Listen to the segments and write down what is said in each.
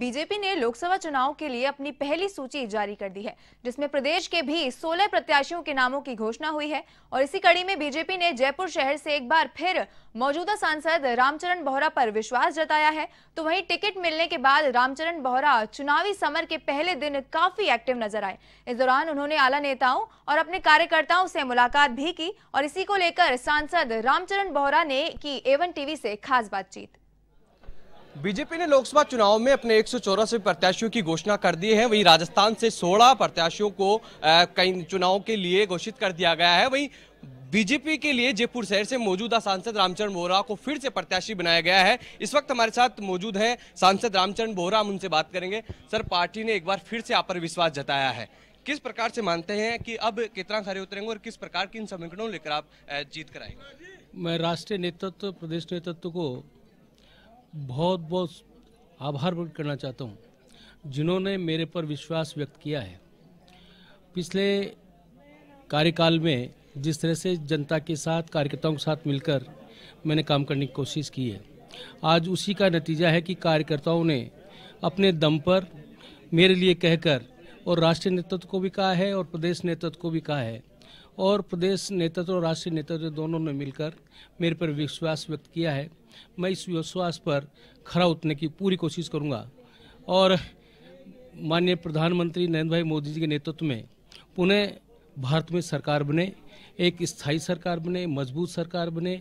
BJP ने लोकसभा चुनाव के लिए अपनी पहली सूची जारी कर दी है जिसमें प्रदेश के भी 16 प्रत्याशियों के नामों की घोषणा हुई है और इसी कड़ी में बीजेपी ने जयपुर शहर से एक बार फिर मौजूदा सांसद रामचरण बोहरा पर विश्वास जताया है तो वहीं टिकट मिलने के बाद रामचरण बोहरा चुनावी समर के पहले दिन काफी एक्टिव नजर आए इस दौरान उन्होंने आला नेताओं और अपने कार्यकर्ताओं से मुलाकात भी की और इसी को लेकर सांसद रामचरण बोहरा ने की एवन टीवी से खास बातचीत बीजेपी ने लोकसभा चुनाव में अपने एक प्रत्याशियों की घोषणा कर दी है वहीं राजस्थान से 16 प्रत्याशियों को कई चुनाव के लिए घोषित कर दिया गया है वहीं बीजेपी के लिए जयपुर शहर से मौजूदा सांसद रामचरण बोहरा को फिर से प्रत्याशी बनाया गया है इस वक्त हमारे साथ मौजूद हैं सांसद रामचरण बोहरा हम उनसे बात करेंगे सर पार्टी ने एक बार फिर से आप पर विश्वास जताया है किस प्रकार से मानते हैं कि अब कितना खड़े उतरेंगे और किस प्रकार की इन समीकरणों लेकर आप जीत कराएंगे मैं राष्ट्रीय नेतृत्व प्रदेश नेतृत्व को बहुत बहुत आभार व्यक्त करना चाहता हूँ जिन्होंने मेरे पर विश्वास व्यक्त किया है पिछले कार्यकाल में जिस तरह से जनता के साथ कार्यकर्ताओं के साथ मिलकर मैंने काम करने की कोशिश की है आज उसी का नतीजा है कि कार्यकर्ताओं ने अपने दम पर मेरे लिए कहकर और राष्ट्रीय नेतृत्व को भी कहा है और प्रदेश नेतृत्व को भी कहा है और प्रदेश नेतृत्व और राष्ट्रीय नेतृत्व दोनों ने मिलकर मेरे पर विश्वास व्यक्त किया है मैं इस विश्वास पर खरा उतरने की पूरी कोशिश करूंगा और माननीय प्रधानमंत्री नरेंद्र भाई मोदी जी के नेतृत्व में पुनः भारत में सरकार बने एक स्थायी सरकार बने मजबूत सरकार बने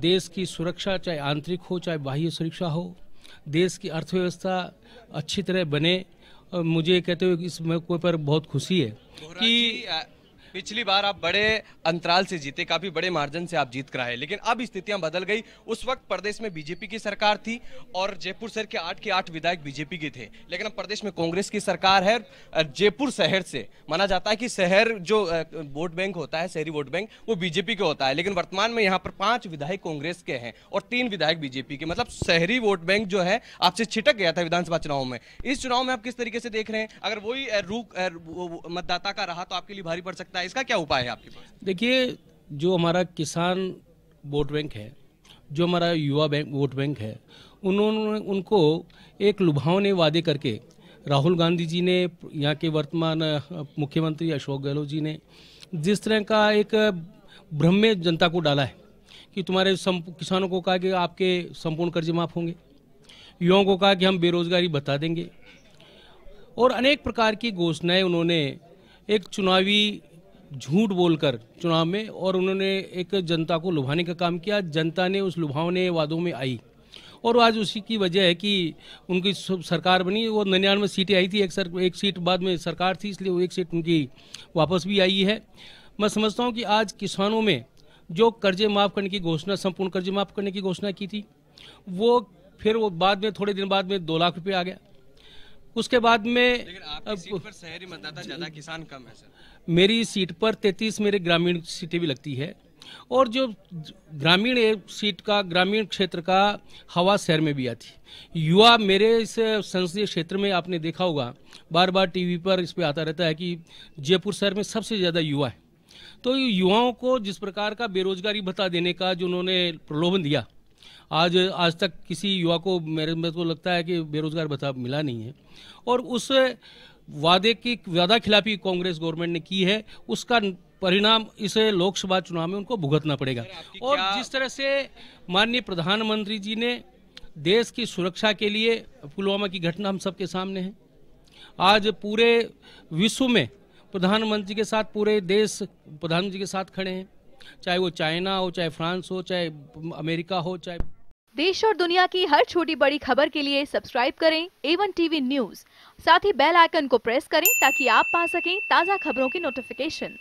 देश की सुरक्षा चाहे आंतरिक हो चाहे बाह्य सुरक्षा हो देश की अर्थव्यवस्था अच्छी तरह बने मुझे कहते हुए इस मौके पर बहुत खुशी है कि पिछली बार आप बड़े अंतराल से जीते काफी बड़े मार्जिन से आप जीत कर आए लेकिन अब स्थितियां बदल गई उस वक्त प्रदेश में बीजेपी की सरकार थी और जयपुर शहर के आठ के आठ विधायक बीजेपी के थे लेकिन अब प्रदेश में कांग्रेस की सरकार है जयपुर शहर से माना जाता है कि शहर जो वोट बैंक होता है शहरी वोट बैंक वो बीजेपी के होता है लेकिन वर्तमान में यहाँ पर पांच विधायक कांग्रेस के हैं और तीन विधायक बीजेपी के मतलब शहरी वोट बैंक जो है आपसे छिटक गया था विधानसभा चुनाव में इस चुनाव में आप किस तरीके से देख रहे हैं अगर वही रूख मतदाता का रहा तो आपके लिए भारी पड़ सकता है सकता है इसका क्या उपाय है आपके पास देखिए जो हमारा किसान वोट बैंक है जो हमारा युवा बैंक वोट बैंक है उन्होंने उनको एक लुभावने वादे करके राहुल गांधी जी ने यहाँ के वर्तमान मुख्यमंत्री अशोक गहलोत जी ने जिस तरह का एक भ्रम में जनता को डाला है कि तुम्हारे किसानों को कहा कि आपके संपूर्ण कर्ज माफ होंगे युवाओं को कहा कि हम बेरोजगारी बता देंगे और अनेक प्रकार की घोषणाएं उन्होंने एक चुनावी झूठ बोलकर चुनाव में और उन्होंने एक जनता को लुभाने का काम किया जनता ने उस लुभावने वादों में आई और आज उसी की वजह है कि उनकी सरकार बनी वो नन्यानवे सीटें आई थी एक सर एक सीट बाद में सरकार थी इसलिए वो एक सीट उनकी वापस भी आई है मैं समझता हूँ कि आज किसानों में जो कर्जे माफ़ करने की घोषणा संपूर्ण कर्जे माफ़ करने की घोषणा की थी वो फिर वो बाद में थोड़े दिन बाद में दो लाख रुपये आ गया उसके बाद में शहरी मतदाता ज्यादा किसान कम है सर मेरी सीट पर तैतीस मेरे ग्रामीण सीटें भी लगती है और जो ग्रामीण सीट का ग्रामीण क्षेत्र का हवा शहर में भी आती युवा मेरे इस संसदीय क्षेत्र में आपने देखा होगा बार बार टीवी पर इस पर आता रहता है कि जयपुर शहर में सबसे ज़्यादा युवा है तो युवाओं को जिस प्रकार का बेरोजगारी भत्ता देने का जो उन्होंने प्रलोभन दिया आज आज तक किसी युवा को मेरे में को लगता है कि बेरोजगार भत्ता मिला नहीं है और उस वादे की वादा खिलाफी कांग्रेस गवर्नमेंट ने की है उसका परिणाम इसे लोकसभा चुनाव में उनको भुगतना पड़ेगा और जिस तरह से माननीय प्रधानमंत्री जी ने देश की सुरक्षा के लिए पुलवामा की घटना हम सबके सामने है आज पूरे विश्व में प्रधानमंत्री के साथ पूरे देश प्रधानमंत्री के साथ खड़े हैं चाहे वो चाइना हो चाहे फ्रांस हो चाहे अमेरिका हो चाहे देश और दुनिया की हर छोटी बड़ी खबर के लिए सब्सक्राइब करें एवन टीवी न्यूज साथ ही बेल आइकन को प्रेस करें ताकि आप पा सकें ताज़ा खबरों की नोटिफिकेशन